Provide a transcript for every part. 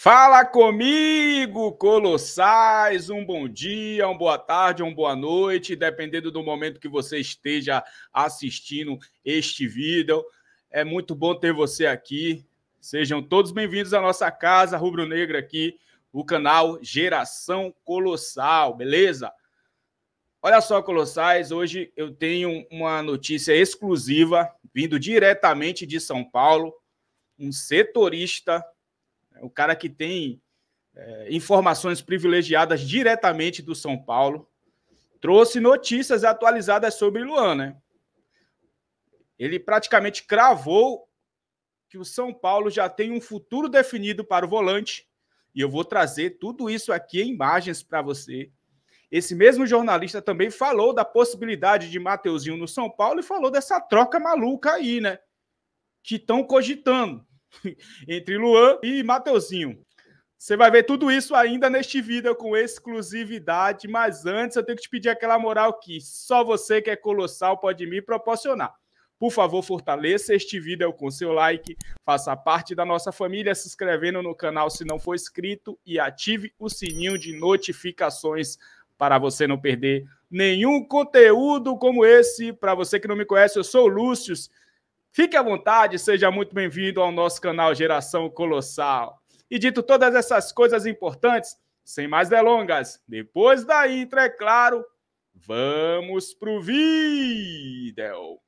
Fala comigo, Colossais! Um bom dia, uma boa tarde, uma boa noite, dependendo do momento que você esteja assistindo este vídeo. É muito bom ter você aqui. Sejam todos bem-vindos à nossa casa rubro-negra aqui, o canal Geração Colossal, beleza? Olha só, Colossais, hoje eu tenho uma notícia exclusiva vindo diretamente de São Paulo. Um setorista o é cara que tem é, informações privilegiadas diretamente do São Paulo, trouxe notícias atualizadas sobre Luan, né? Ele praticamente cravou que o São Paulo já tem um futuro definido para o volante. E eu vou trazer tudo isso aqui em imagens para você. Esse mesmo jornalista também falou da possibilidade de Mateuzinho no São Paulo e falou dessa troca maluca aí, né? Que estão cogitando. entre Luan e Mateuzinho. Você vai ver tudo isso ainda neste vídeo com exclusividade, mas antes eu tenho que te pedir aquela moral que só você que é colossal pode me proporcionar. Por favor, fortaleça este vídeo com seu like, faça parte da nossa família se inscrevendo no canal se não for inscrito e ative o sininho de notificações para você não perder nenhum conteúdo como esse. Para você que não me conhece, eu sou o Lúcio, Fique à vontade, seja muito bem-vindo ao nosso canal Geração Colossal. E dito todas essas coisas importantes, sem mais delongas, depois da intro, é claro, vamos pro vídeo.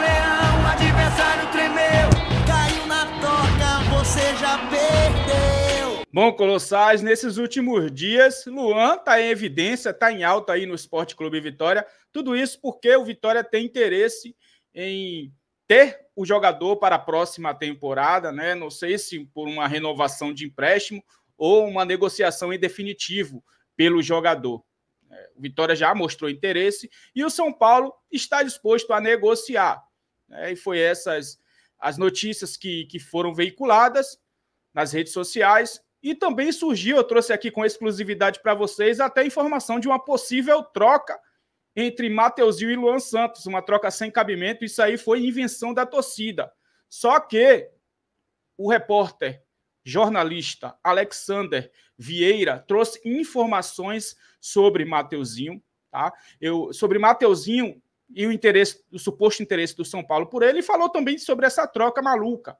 leão, adversário tremeu, caiu na toca, você já perdeu. Bom, Colossais, nesses últimos dias, Luan está em evidência, está em alta aí no Esporte Clube Vitória. Tudo isso porque o Vitória tem interesse em ter o jogador para a próxima temporada, né? Não sei se por uma renovação de empréstimo ou uma negociação em definitivo pelo jogador. É, o Vitória já mostrou interesse e o São Paulo está disposto a negociar. Né? E foi essas as notícias que, que foram veiculadas nas redes sociais. E também surgiu, eu trouxe aqui com exclusividade para vocês, até informação de uma possível troca entre Mateuzinho e Luan Santos, uma troca sem cabimento. Isso aí foi invenção da torcida. Só que o repórter, jornalista Alexander Vieira trouxe informações sobre Mateuzinho, tá? Eu, sobre Mateuzinho e o interesse, o suposto interesse do São Paulo por ele, e falou também sobre essa troca maluca.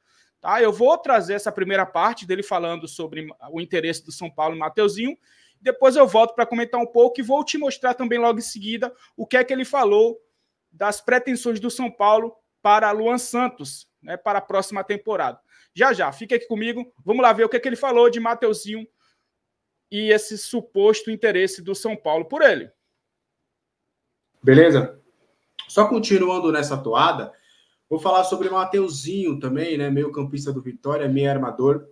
Tá? Eu vou trazer essa primeira parte dele falando sobre o interesse do São Paulo em Mateuzinho. Depois eu volto para comentar um pouco e vou te mostrar também logo em seguida o que é que ele falou das pretensões do São Paulo para Luan Santos, né, para a próxima temporada. Já já, fica aqui comigo, vamos lá ver o que, é que ele falou de Mateuzinho e esse suposto interesse do São Paulo por ele. Beleza? Só continuando nessa toada, Vou falar sobre Mateuzinho também, né? Meio campista do Vitória, meio armador.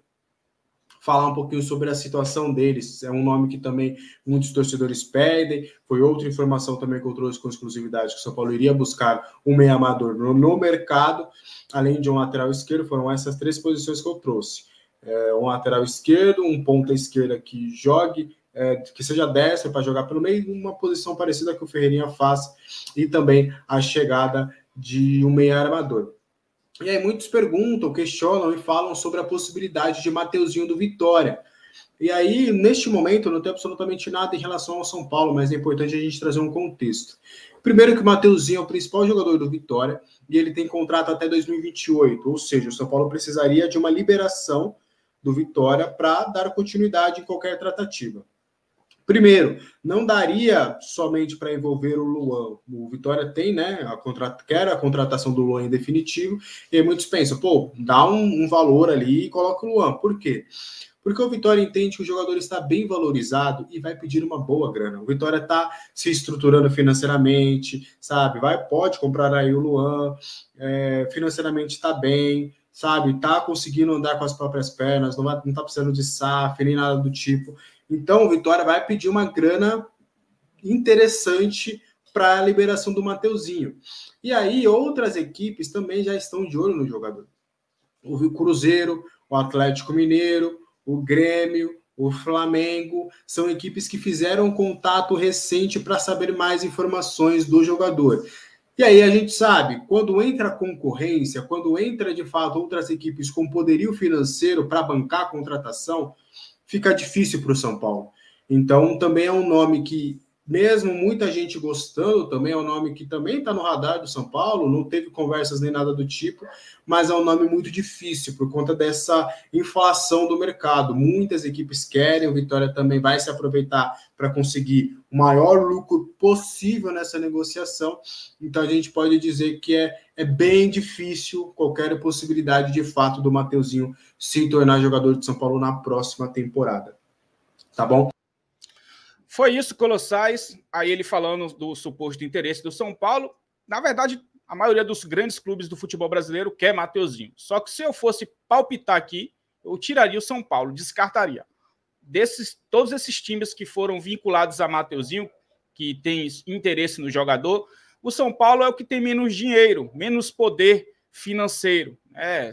Falar um pouquinho sobre a situação deles. É um nome que também muitos torcedores pedem. Foi outra informação também que eu trouxe com exclusividade, que o São Paulo iria buscar um meio armador no, no mercado, além de um lateral esquerdo. Foram essas três posições que eu trouxe. É, um lateral esquerdo, um ponta esquerda que jogue é, que seja destro para jogar pelo meio, uma posição parecida que o Ferreirinha faz, e também a chegada de um meia armador. E aí muitos perguntam, questionam e falam sobre a possibilidade de Mateuzinho do Vitória. E aí, neste momento, não tem absolutamente nada em relação ao São Paulo, mas é importante a gente trazer um contexto. Primeiro que o Mateuzinho é o principal jogador do Vitória e ele tem contrato até 2028, ou seja, o São Paulo precisaria de uma liberação do Vitória para dar continuidade em qualquer tratativa. Primeiro, não daria somente para envolver o Luan. O Vitória tem, né? A contrat... Quer a contratação do Luan em definitivo. E muitos pensam, pô, dá um, um valor ali e coloca o Luan. Por quê? Porque o Vitória entende que o jogador está bem valorizado e vai pedir uma boa grana. O Vitória está se estruturando financeiramente, sabe? Vai, pode comprar aí o Luan, é, financeiramente está bem, sabe? Tá conseguindo andar com as próprias pernas, não, vai, não tá precisando de SAF nem nada do tipo. Então, o Vitória vai pedir uma grana interessante para a liberação do Mateuzinho. E aí, outras equipes também já estão de olho no jogador. O Rio Cruzeiro, o Atlético Mineiro, o Grêmio, o Flamengo, são equipes que fizeram contato recente para saber mais informações do jogador. E aí a gente sabe, quando entra concorrência, quando entra de fato outras equipes com poderio financeiro para bancar a contratação, fica difícil para o São Paulo. Então também é um nome que mesmo muita gente gostando também, é um nome que também está no radar do São Paulo, não teve conversas nem nada do tipo, mas é um nome muito difícil por conta dessa inflação do mercado. Muitas equipes querem, o Vitória também vai se aproveitar para conseguir o maior lucro possível nessa negociação. Então a gente pode dizer que é, é bem difícil qualquer possibilidade de fato do Mateuzinho se tornar jogador de São Paulo na próxima temporada tá bom? Foi isso, Colossais. Aí ele falando do suposto interesse do São Paulo. Na verdade, a maioria dos grandes clubes do futebol brasileiro quer Mateuzinho. Só que se eu fosse palpitar aqui, eu tiraria o São Paulo, descartaria. Desses, todos esses times que foram vinculados a Mateuzinho, que tem interesse no jogador, o São Paulo é o que tem menos dinheiro, menos poder financeiro. É,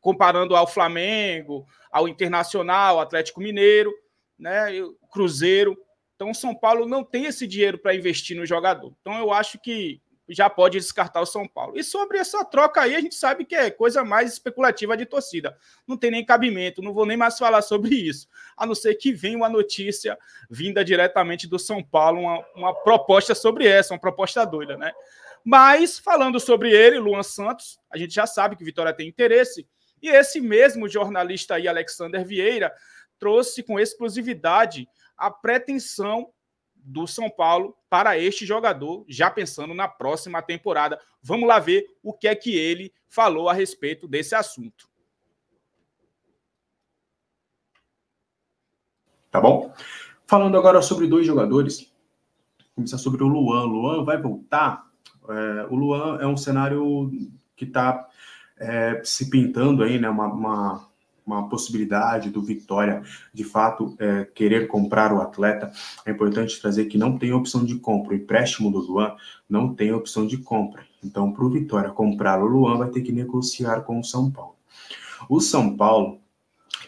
comparando ao Flamengo, ao Internacional, Atlético Mineiro, né, Cruzeiro. Então, o São Paulo não tem esse dinheiro para investir no jogador. Então, eu acho que já pode descartar o São Paulo. E sobre essa troca aí, a gente sabe que é coisa mais especulativa de torcida. Não tem nem cabimento, não vou nem mais falar sobre isso. A não ser que venha uma notícia vinda diretamente do São Paulo, uma, uma proposta sobre essa, uma proposta doida, né? Mas, falando sobre ele, Luan Santos, a gente já sabe que Vitória tem interesse. E esse mesmo jornalista aí, Alexander Vieira, trouxe com exclusividade a pretensão do São Paulo para este jogador, já pensando na próxima temporada. Vamos lá ver o que é que ele falou a respeito desse assunto. Tá bom? Falando agora sobre dois jogadores, Vou começar sobre o Luan. Luan vai voltar? É, o Luan é um cenário que está é, se pintando aí, né? Uma, uma, uma possibilidade do Vitória de fato é, querer comprar o atleta. É importante trazer que não tem opção de compra. O empréstimo do Luan não tem opção de compra. Então, para o Vitória comprar o Luan, vai ter que negociar com o São Paulo. O São Paulo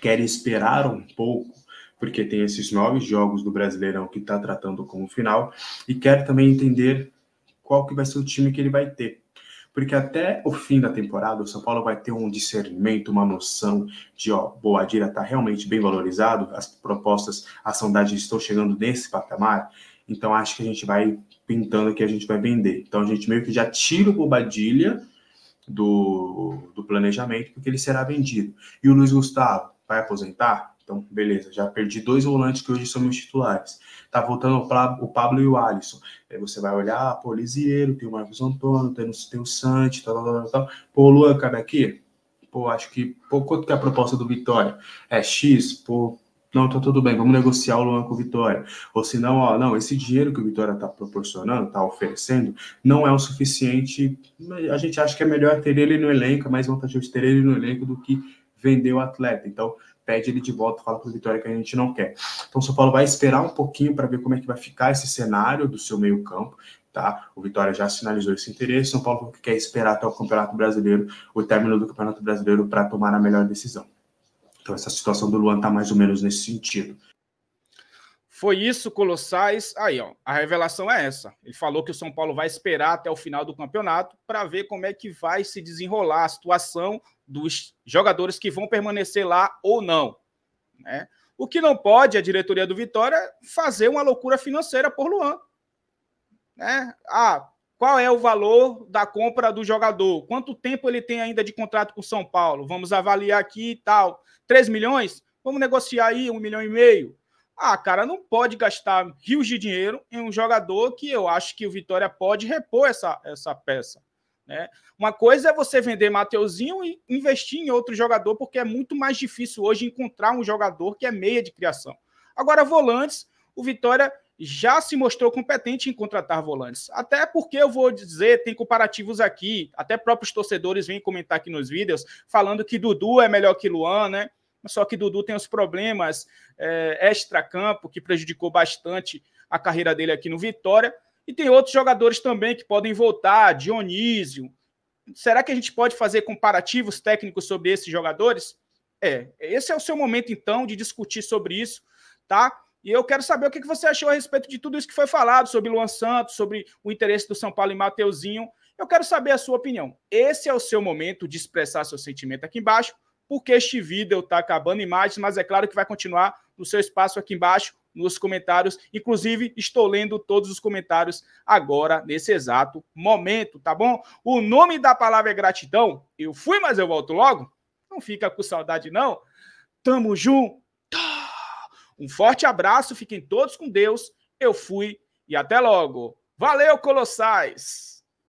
quer esperar um pouco porque tem esses nove jogos do Brasileirão que está tratando como final, e quer também entender qual que vai ser o time que ele vai ter. Porque até o fim da temporada, o São Paulo vai ter um discernimento, uma noção de, ó, Boadira está realmente bem valorizado, as propostas, a sondagem estão chegando nesse patamar, então acho que a gente vai pintando que a gente vai vender. Então a gente meio que já tira o Bobadilha do, do planejamento, porque ele será vendido. E o Luiz Gustavo vai aposentar? Então, beleza, já perdi dois volantes que hoje são meus titulares. Tá voltando o Pablo e o Alisson. Aí você vai olhar, ah, pô, Lisieiro, tem o Marcos Antônio, tem, tem o Santi, tal, tal, tal, tal. Pô, Luan, cabe aqui? Pô, acho que. Pô, quanto que é a proposta do Vitória? É X? Pô, não, tá tudo bem, vamos negociar o Luan com o Vitória. Ou se não, ó, não, esse dinheiro que o Vitória tá proporcionando, tá oferecendo, não é o suficiente. A gente acha que é melhor ter ele no elenco, é mais vantajoso ter ele no elenco do que vender o atleta. Então, pede ele de volta, fala para o Vitória que a gente não quer. Então, o São Paulo vai esperar um pouquinho para ver como é que vai ficar esse cenário do seu meio-campo. Tá? O Vitória já sinalizou esse interesse. São Paulo quer esperar até o Campeonato Brasileiro, o término do Campeonato Brasileiro, para tomar a melhor decisão. Então, essa situação do Luan está mais ou menos nesse sentido. Foi isso, Colossais. Aí, ó, a revelação é essa. Ele falou que o São Paulo vai esperar até o final do campeonato para ver como é que vai se desenrolar a situação dos jogadores que vão permanecer lá ou não. Né? O que não pode a diretoria do Vitória fazer uma loucura financeira por Luan. Né? Ah, qual é o valor da compra do jogador? Quanto tempo ele tem ainda de contrato com São Paulo? Vamos avaliar aqui e tal. 3 milhões? Vamos negociar aí um milhão e meio. Ah, cara, não pode gastar rios de dinheiro em um jogador que eu acho que o Vitória pode repor essa, essa peça. Né? Uma coisa é você vender Mateuzinho e investir em outro jogador, porque é muito mais difícil hoje encontrar um jogador que é meia de criação. Agora, volantes, o Vitória já se mostrou competente em contratar volantes. Até porque eu vou dizer, tem comparativos aqui, até próprios torcedores vêm comentar aqui nos vídeos, falando que Dudu é melhor que Luan, né? Só que Dudu tem os problemas é, extra-campo, que prejudicou bastante a carreira dele aqui no Vitória. E tem outros jogadores também que podem voltar, Dionísio. Será que a gente pode fazer comparativos técnicos sobre esses jogadores? É, esse é o seu momento então de discutir sobre isso, tá? E eu quero saber o que você achou a respeito de tudo isso que foi falado sobre Luan Santos, sobre o interesse do São Paulo em Mateuzinho. Eu quero saber a sua opinião. Esse é o seu momento de expressar seu sentimento aqui embaixo, porque este vídeo está acabando em imagens, mas é claro que vai continuar no seu espaço aqui embaixo nos comentários. Inclusive, estou lendo todos os comentários agora, nesse exato momento, tá bom? O nome da palavra é gratidão. Eu fui, mas eu volto logo. Não fica com saudade, não. Tamo junto. Um forte abraço, fiquem todos com Deus. Eu fui e até logo. Valeu, Colossais!